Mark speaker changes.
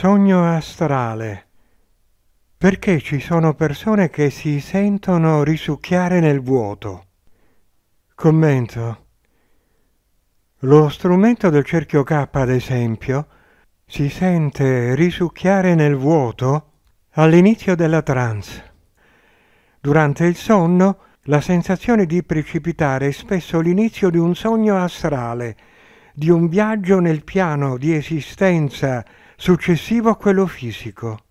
Speaker 1: Sogno astrale. Perché ci sono persone che si sentono risucchiare nel vuoto? Commento. Lo strumento del cerchio K, ad esempio, si sente risucchiare nel vuoto all'inizio della trance. Durante il sonno, la sensazione di precipitare è spesso l'inizio di un sogno astrale, di un viaggio nel piano di esistenza successivo a quello fisico.